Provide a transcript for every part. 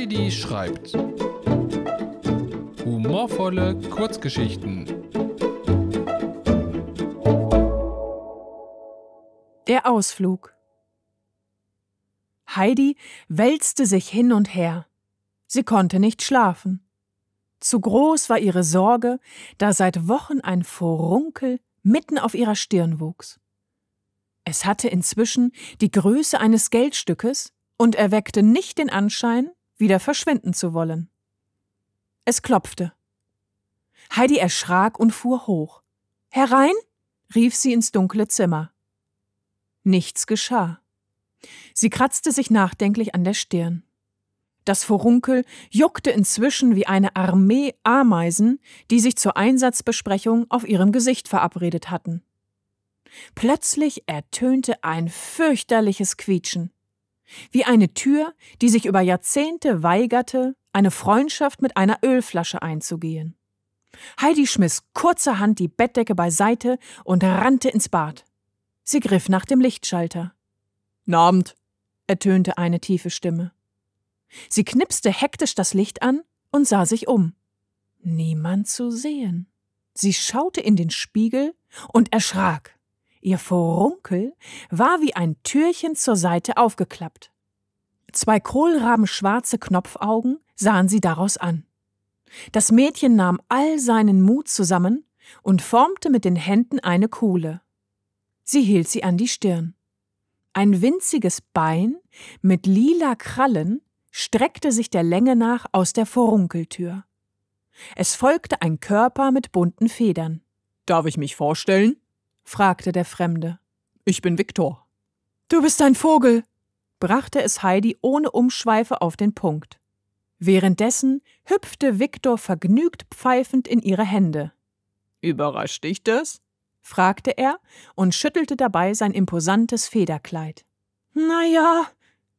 Heidi schreibt. Humorvolle Kurzgeschichten. Der Ausflug. Heidi wälzte sich hin und her. Sie konnte nicht schlafen. Zu groß war ihre Sorge, da seit Wochen ein Furunkel mitten auf ihrer Stirn wuchs. Es hatte inzwischen die Größe eines Geldstückes und erweckte nicht den Anschein, wieder verschwinden zu wollen. Es klopfte. Heidi erschrak und fuhr hoch. Herein? rief sie ins dunkle Zimmer. Nichts geschah. Sie kratzte sich nachdenklich an der Stirn. Das Vorunkel juckte inzwischen wie eine Armee Ameisen, die sich zur Einsatzbesprechung auf ihrem Gesicht verabredet hatten. Plötzlich ertönte ein fürchterliches Quietschen. Wie eine Tür, die sich über Jahrzehnte weigerte, eine Freundschaft mit einer Ölflasche einzugehen. Heidi schmiss kurzerhand die Bettdecke beiseite und rannte ins Bad. Sie griff nach dem Lichtschalter. Abend, ertönte eine tiefe Stimme. Sie knipste hektisch das Licht an und sah sich um. Niemand zu sehen. Sie schaute in den Spiegel und erschrak. Ihr Vorunkel war wie ein Türchen zur Seite aufgeklappt. Zwei kohlrabenschwarze Knopfaugen sahen sie daraus an. Das Mädchen nahm all seinen Mut zusammen und formte mit den Händen eine Kuhle. Sie hielt sie an die Stirn. Ein winziges Bein mit lila Krallen streckte sich der Länge nach aus der Vorunkeltür. Es folgte ein Körper mit bunten Federn. Darf ich mich vorstellen? fragte der Fremde. Ich bin Viktor. Du bist ein Vogel, brachte es Heidi ohne Umschweife auf den Punkt. Währenddessen hüpfte Viktor vergnügt pfeifend in ihre Hände. Überrascht dich das? fragte er und schüttelte dabei sein imposantes Federkleid. Na ja,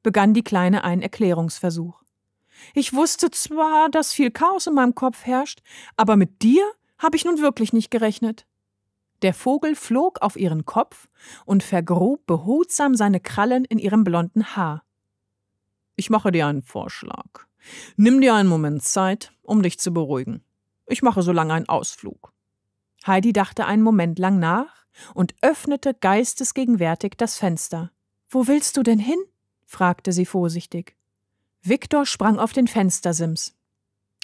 begann die Kleine einen Erklärungsversuch. Ich wusste zwar, dass viel Chaos in meinem Kopf herrscht, aber mit dir habe ich nun wirklich nicht gerechnet. Der Vogel flog auf ihren Kopf und vergrub behutsam seine Krallen in ihrem blonden Haar. Ich mache dir einen Vorschlag. Nimm dir einen Moment Zeit, um dich zu beruhigen. Ich mache so lange einen Ausflug. Heidi dachte einen Moment lang nach und öffnete geistesgegenwärtig das Fenster. Wo willst du denn hin? fragte sie vorsichtig. Viktor sprang auf den Fenstersims.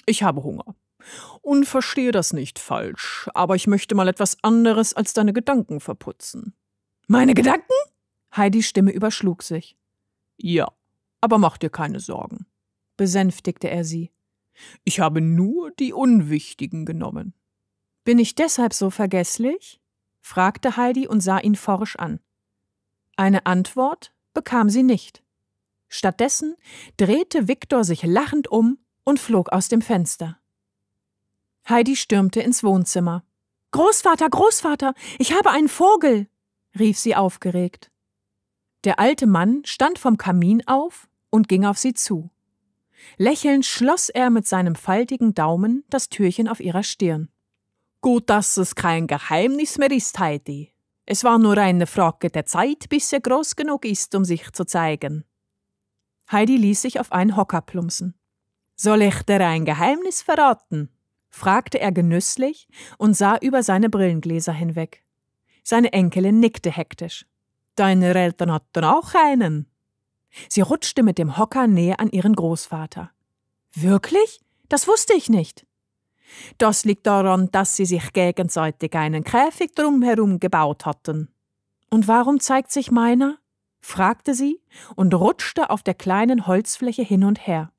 Ich habe Hunger und verstehe das nicht falsch, aber ich möchte mal etwas anderes als deine Gedanken verputzen. Meine Gedanken? Heidis Stimme überschlug sich. Ja, aber mach dir keine Sorgen, besänftigte er sie. Ich habe nur die unwichtigen genommen. Bin ich deshalb so vergesslich? fragte Heidi und sah ihn forsch an. Eine Antwort bekam sie nicht. Stattdessen drehte Viktor sich lachend um und flog aus dem Fenster. Heidi stürmte ins Wohnzimmer. Großvater, Großvater, ich habe einen Vogel, rief sie aufgeregt. Der alte Mann stand vom Kamin auf und ging auf sie zu. Lächelnd schloss er mit seinem faltigen Daumen das Türchen auf ihrer Stirn. Gut, dass es kein Geheimnis mehr ist, Heidi. Es war nur eine Frage der Zeit, bis er groß genug ist, um sich zu zeigen. Heidi ließ sich auf einen Hocker plumpsen. Soll ich dir ein Geheimnis verraten? fragte er genüsslich und sah über seine Brillengläser hinweg. Seine Enkelin nickte hektisch. Deine Eltern hatten auch einen. Sie rutschte mit dem Hocker näher an ihren Großvater. Wirklich? Das wusste ich nicht. Das liegt daran, dass sie sich gegenseitig einen Käfig drumherum gebaut hatten. Und warum zeigt sich meiner? fragte sie und rutschte auf der kleinen Holzfläche hin und her.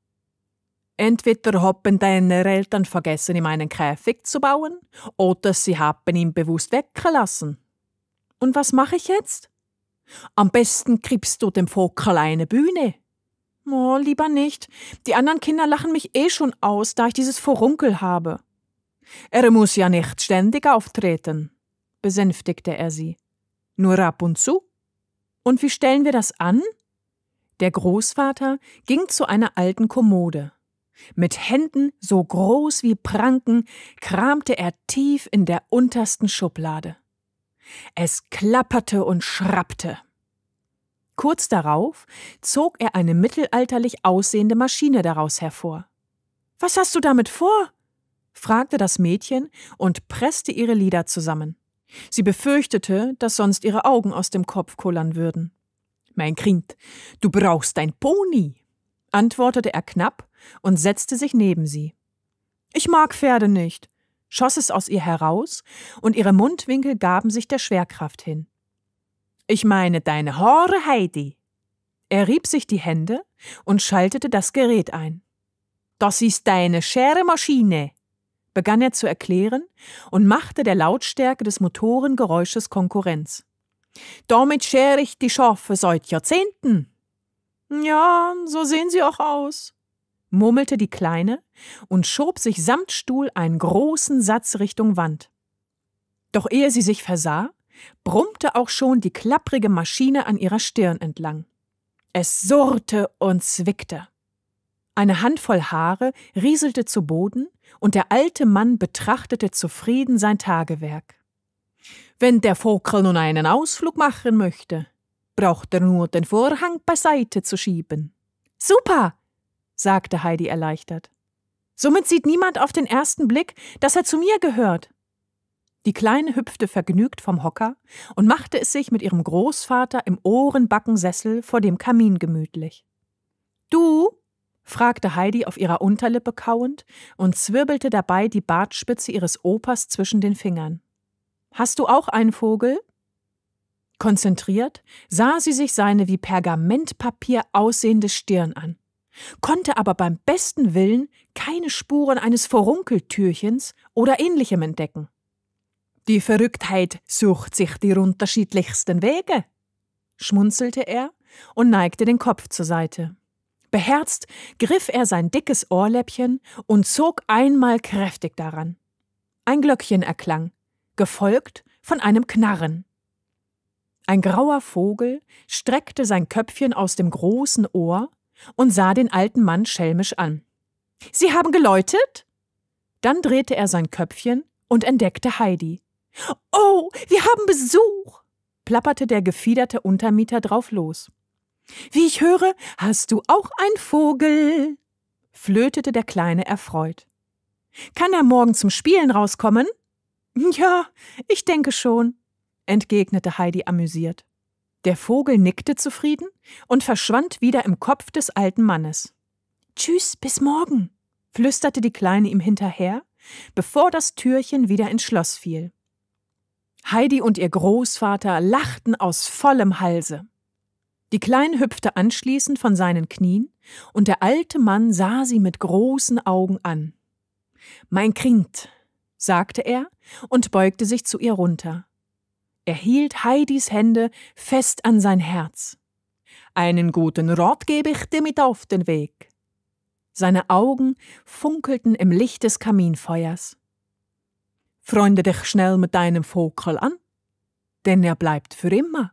Entweder haben deine Eltern vergessen, ihm einen Käfig zu bauen, oder sie haben ihn bewusst weggelassen. Und was mache ich jetzt? Am besten kriegst du dem Vogel eine Bühne. Oh, lieber nicht. Die anderen Kinder lachen mich eh schon aus, da ich dieses Vorunkel habe. Er muss ja nicht ständig auftreten, besänftigte er sie. Nur ab und zu. Und wie stellen wir das an? Der Großvater ging zu einer alten Kommode. Mit Händen so groß wie Pranken kramte er tief in der untersten Schublade. Es klapperte und schrappte. Kurz darauf zog er eine mittelalterlich aussehende Maschine daraus hervor. Was hast du damit vor? fragte das Mädchen und presste ihre Lider zusammen. Sie befürchtete, dass sonst ihre Augen aus dem Kopf kullern würden. Mein Kind, du brauchst ein Pony, antwortete er knapp und setzte sich neben sie. Ich mag Pferde nicht, schoss es aus ihr heraus, und ihre Mundwinkel gaben sich der Schwerkraft hin. Ich meine deine Haare, Heidi. Er rieb sich die Hände und schaltete das Gerät ein. Das ist deine Scheremaschine, begann er zu erklären und machte der Lautstärke des Motorengeräusches Konkurrenz. Damit schere ich die Schafe seit Jahrzehnten. Ja, so sehen sie auch aus, murmelte die Kleine und schob sich samt Stuhl einen großen Satz Richtung Wand. Doch ehe sie sich versah, brummte auch schon die klapprige Maschine an ihrer Stirn entlang. Es surrte und zwickte. Eine Handvoll Haare rieselte zu Boden, und der alte Mann betrachtete zufrieden sein Tagewerk. Wenn der Vogel nun einen Ausflug machen möchte, braucht er nur den Vorhang beiseite zu schieben. Super, sagte Heidi erleichtert. Somit sieht niemand auf den ersten Blick, dass er zu mir gehört. Die Kleine hüpfte vergnügt vom Hocker und machte es sich mit ihrem Großvater im Ohrenbackensessel vor dem Kamin gemütlich. Du? fragte Heidi auf ihrer Unterlippe kauend und zwirbelte dabei die Bartspitze ihres Opas zwischen den Fingern. Hast du auch einen Vogel? Konzentriert sah sie sich seine wie Pergamentpapier aussehende Stirn an, konnte aber beim besten Willen keine Spuren eines Vorunkeltürchens oder ähnlichem entdecken. Die Verrücktheit sucht sich die unterschiedlichsten Wege, schmunzelte er und neigte den Kopf zur Seite. Beherzt griff er sein dickes Ohrläppchen und zog einmal kräftig daran. Ein Glöckchen erklang, gefolgt von einem Knarren. Ein grauer Vogel streckte sein Köpfchen aus dem großen Ohr und sah den alten Mann schelmisch an. Sie haben geläutet? Dann drehte er sein Köpfchen und entdeckte Heidi. Oh, wir haben Besuch! plapperte der gefiederte Untermieter drauf los. Wie ich höre, hast du auch einen Vogel, flötete der Kleine erfreut. Kann er morgen zum Spielen rauskommen? Ja, ich denke schon, entgegnete Heidi amüsiert. Der Vogel nickte zufrieden und verschwand wieder im Kopf des alten Mannes. Tschüss, bis morgen, flüsterte die Kleine ihm hinterher, bevor das Türchen wieder ins Schloss fiel. Heidi und ihr Großvater lachten aus vollem Halse. Die Kleine hüpfte anschließend von seinen Knien, und der alte Mann sah sie mit großen Augen an. Mein Kind, sagte er und beugte sich zu ihr runter. Er hielt Heidis Hände fest an sein Herz. Einen guten Rat gebe ich dir mit auf den Weg. Seine Augen funkelten im Licht des Kaminfeuers. Freunde dich schnell mit deinem Vogel an, denn er bleibt für immer.